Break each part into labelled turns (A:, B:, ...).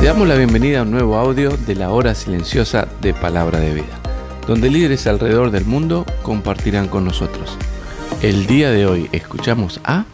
A: Te damos la bienvenida a un nuevo audio de la hora silenciosa de Palabra de Vida, donde líderes alrededor del mundo compartirán con nosotros. El día de hoy escuchamos a...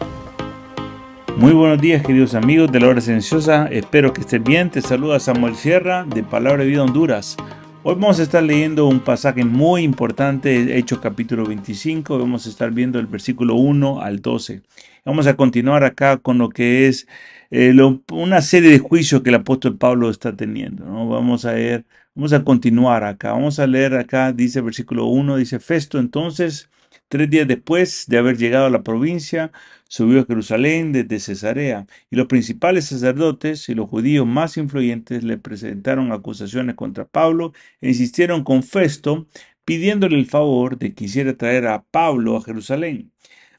A: Muy buenos días queridos amigos de la hora silenciosa, espero que estén bien, te saluda Samuel Sierra de Palabra de Vida Honduras. Hoy vamos a estar leyendo un pasaje muy importante, Hechos capítulo 25, vamos a estar viendo el versículo 1 al 12. Vamos a continuar acá con lo que es eh, una serie de juicios que el apóstol Pablo está teniendo. ¿no? Vamos a ver, vamos a continuar acá. Vamos a leer acá, dice versículo 1, dice Festo entonces, tres días después de haber llegado a la provincia, subió a Jerusalén desde Cesarea, y los principales sacerdotes y los judíos más influyentes le presentaron acusaciones contra Pablo e insistieron con Festo pidiéndole el favor de que quisiera traer a Pablo a Jerusalén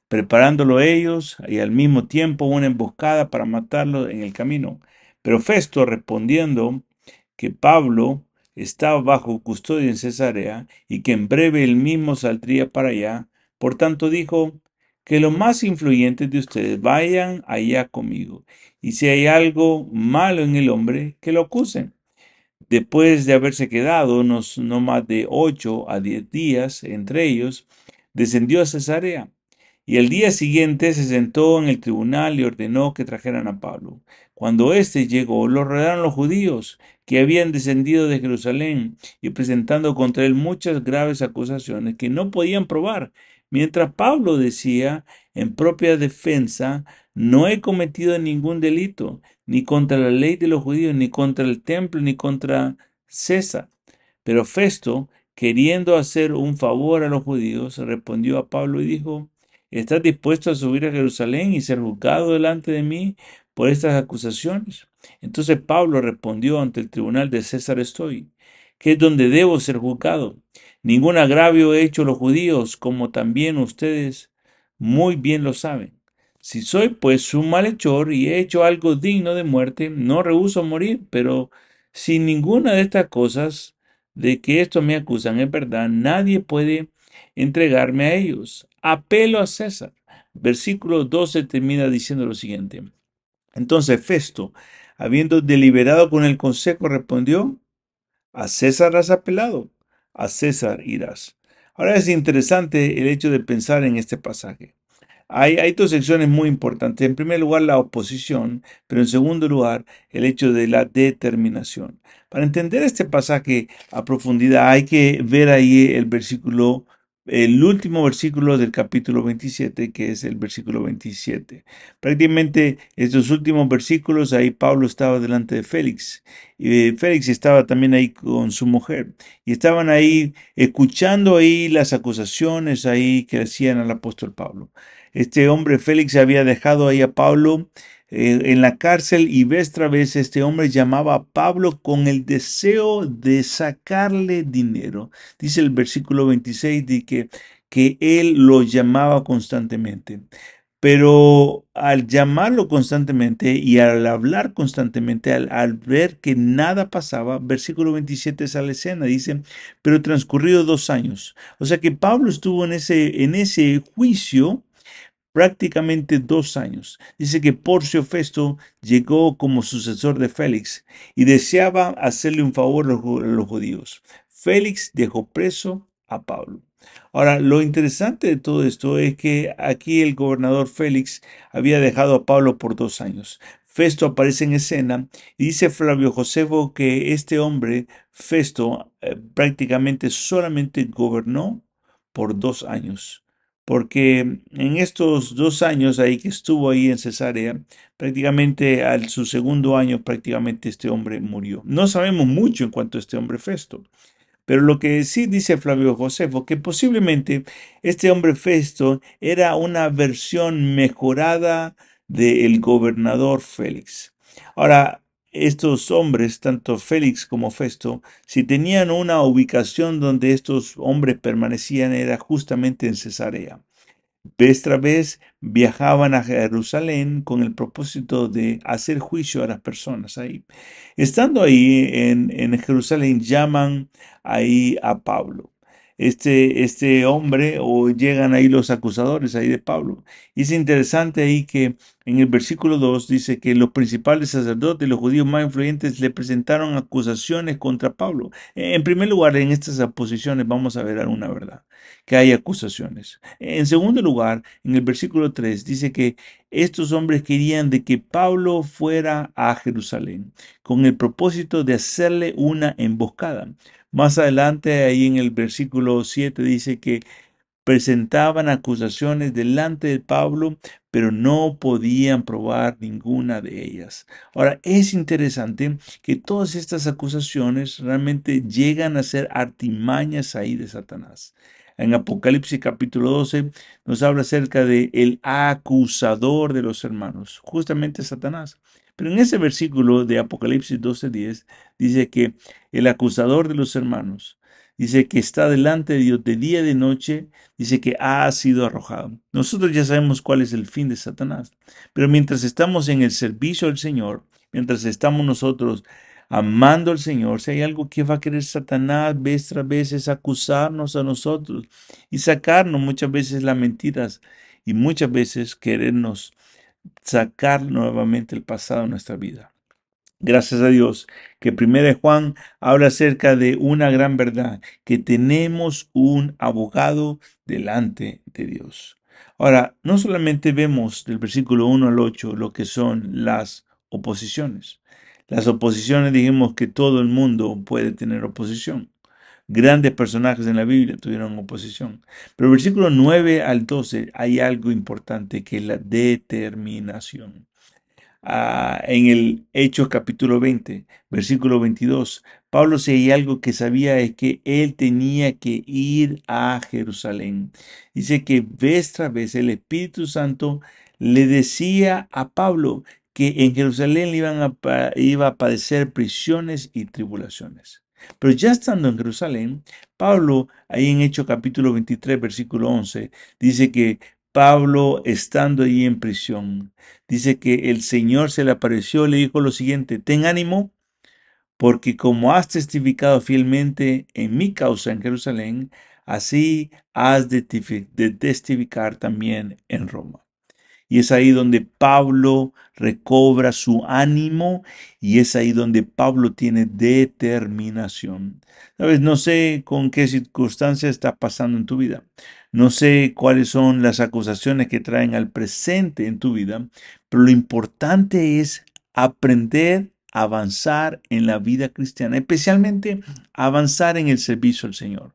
A: preparándolo ellos y al mismo tiempo una emboscada para matarlo en el camino. Pero Festo, respondiendo que Pablo estaba bajo custodia en Cesarea y que en breve él mismo saldría para allá, por tanto dijo, que los más influyentes de ustedes vayan allá conmigo, y si hay algo malo en el hombre, que lo acusen. Después de haberse quedado unos no más de ocho a diez días entre ellos, descendió a Cesarea y el día siguiente se sentó en el tribunal y ordenó que trajeran a Pablo. Cuando éste llegó, lo rodearon los judíos que habían descendido de Jerusalén y presentando contra él muchas graves acusaciones que no podían probar. Mientras Pablo decía en propia defensa, no he cometido ningún delito, ni contra la ley de los judíos, ni contra el templo, ni contra César. Pero Festo, queriendo hacer un favor a los judíos, respondió a Pablo y dijo, ¿Estás dispuesto a subir a Jerusalén y ser juzgado delante de mí por estas acusaciones? Entonces Pablo respondió ante el tribunal de César estoy, que es donde debo ser juzgado. Ningún agravio he hecho los judíos, como también ustedes muy bien lo saben. Si soy pues un malhechor y he hecho algo digno de muerte, no rehúso morir, pero si ninguna de estas cosas de que esto me acusan es verdad, nadie puede entregarme a ellos. Apelo a César. Versículo 12 termina diciendo lo siguiente. Entonces Festo, habiendo deliberado con el consejo, respondió, a César has apelado, a César irás. Ahora es interesante el hecho de pensar en este pasaje. Hay, hay, dos secciones muy importantes. En primer lugar, la oposición, pero en segundo lugar, el hecho de la determinación. Para entender este pasaje a profundidad, hay que ver ahí el versículo el último versículo del capítulo 27, que es el versículo 27. Prácticamente estos últimos versículos, ahí Pablo estaba delante de Félix y Félix estaba también ahí con su mujer y estaban ahí escuchando ahí las acusaciones ahí que hacían al apóstol Pablo. Este hombre Félix había dejado ahí a Pablo en la cárcel y vez tras vez este hombre llamaba a Pablo con el deseo de sacarle dinero. Dice el versículo 26 de que, él lo llamaba constantemente. Pero al llamarlo constantemente y al hablar constantemente, al, ver que nada pasaba, versículo 27 sale escena, dice, pero transcurrido dos años. O sea que Pablo estuvo en ese, en ese juicio prácticamente dos años. Dice que Porcio Festo llegó como sucesor de Félix y deseaba hacerle un favor a los judíos. Félix dejó preso a Pablo. Ahora, lo interesante de todo esto es que aquí el gobernador Félix había dejado a Pablo por dos años. Festo aparece en escena y dice Flavio Josefo que este hombre, Festo, eh, prácticamente solamente gobernó por dos años porque en estos dos años ahí que estuvo ahí en Cesarea, prácticamente al su segundo año, prácticamente este hombre murió. No sabemos mucho en cuanto a este hombre Festo, pero lo que sí dice Flavio Josefo, que posiblemente este hombre Festo era una versión mejorada del gobernador Félix. Ahora, estos hombres, tanto Félix como Festo, si tenían una ubicación donde estos hombres permanecían era justamente en Cesarea. Vez vez viajaban a Jerusalén con el propósito de hacer juicio a las personas ahí. Estando ahí en, en Jerusalén llaman ahí a Pablo este, este hombre o llegan ahí los acusadores ahí de Pablo. Y es interesante ahí que en el versículo 2 dice que los principales sacerdotes, los judíos más influyentes, le presentaron acusaciones contra Pablo. Eh, en primer lugar, en estas posiciones vamos a ver alguna verdad, que hay acusaciones. En segundo lugar, en el versículo 3 dice que estos hombres querían de que Pablo fuera a Jerusalén con el propósito de hacerle una emboscada. Más adelante, ahí en el versículo 7 dice que presentaban acusaciones delante de Pablo, pero no podían probar ninguna de ellas. Ahora, es interesante que todas estas acusaciones realmente llegan a ser artimañas ahí de Satanás. En Apocalipsis capítulo 12 nos habla acerca de el acusador de los hermanos, justamente Satanás. Pero en ese versículo de Apocalipsis 12:10 dice que el acusador de los hermanos, dice que está delante de Dios de día y de noche, dice que ha sido arrojado. Nosotros ya sabemos cuál es el fin de Satanás, pero mientras estamos en el servicio al Señor, mientras estamos nosotros amando al Señor, si hay algo que va a querer Satanás vez tras vez acusarnos a nosotros y sacarnos muchas veces las mentiras y muchas veces querernos sacar nuevamente el pasado de nuestra vida. Gracias a Dios que Primera Juan habla acerca de una gran verdad, que tenemos un abogado delante de Dios. Ahora, no solamente vemos del versículo 1 al 8 lo que son las oposiciones. Las oposiciones dijimos que todo el mundo puede tener oposición. Grandes personajes en la Biblia tuvieron oposición. Pero el versículo 9 al 12 hay algo importante que es la determinación. Ah, en el Hechos capítulo 20, versículo 22, Pablo si hay algo que sabía es que él tenía que ir a Jerusalén. Dice que vez tras vez el Espíritu Santo le decía a Pablo que en Jerusalén iban iba a padecer prisiones y tribulaciones. Pero ya estando en Jerusalén, Pablo, ahí en hecho capítulo 23, versículo 11, dice que Pablo, estando allí en prisión, dice que el Señor se le apareció y le dijo lo siguiente, ten ánimo, porque como has testificado fielmente en mi causa en Jerusalén, así has de testificar también en Roma. Y es ahí donde Pablo recobra su ánimo y es ahí donde Pablo tiene determinación. Sabes, no sé con qué circunstancias está pasando en tu vida. No sé cuáles son las acusaciones que traen al presente en tu vida, pero lo importante es aprender a avanzar en la vida cristiana, especialmente avanzar en el servicio al Señor.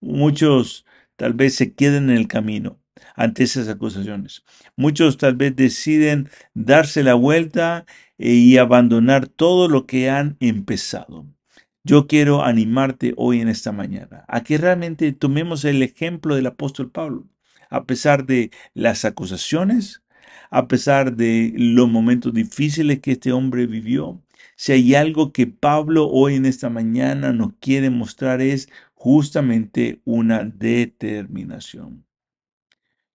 A: Muchos tal vez se queden en el camino ante esas acusaciones. Muchos tal vez deciden darse la vuelta eh, y abandonar todo lo que han empezado. Yo quiero animarte hoy en esta mañana a que realmente tomemos el ejemplo del apóstol Pablo. A pesar de las acusaciones, a pesar de los momentos difíciles que este hombre vivió, si hay algo que Pablo hoy en esta mañana nos quiere mostrar es justamente una determinación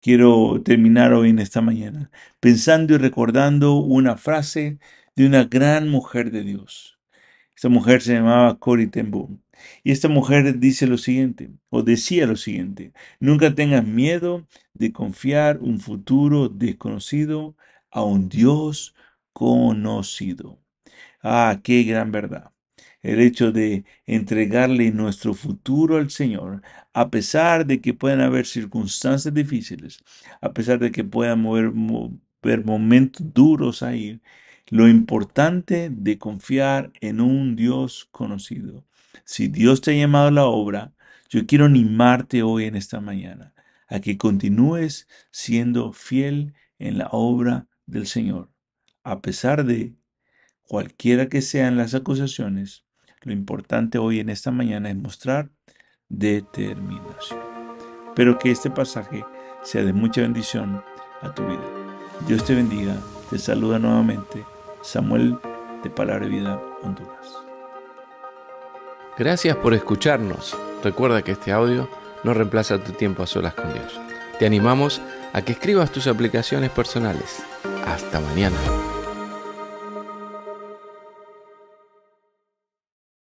A: quiero terminar hoy en esta mañana, pensando y recordando una frase de una gran mujer de Dios. Esta mujer se llamaba Cory Ten Y esta mujer dice lo siguiente, o decía lo siguiente, nunca tengas miedo de confiar un futuro desconocido a un Dios conocido. Ah, qué gran verdad el hecho de entregarle nuestro futuro al Señor, a pesar de que puedan haber circunstancias difíciles, a pesar de que puedan mover, momentos duros ahí, lo importante de confiar en un Dios conocido. Si Dios te ha llamado a la obra, yo quiero animarte hoy en esta mañana a que continúes siendo fiel en la obra del Señor, a pesar de cualquiera que sean las acusaciones, lo importante hoy en esta mañana es mostrar determinación. Pero que este pasaje sea de mucha bendición a tu vida. Dios te bendiga. Te saluda nuevamente Samuel de Palabra y Vida, Honduras. Gracias por escucharnos. Recuerda que este audio no reemplaza tu tiempo a solas con Dios. Te animamos a que escribas tus aplicaciones personales. Hasta mañana.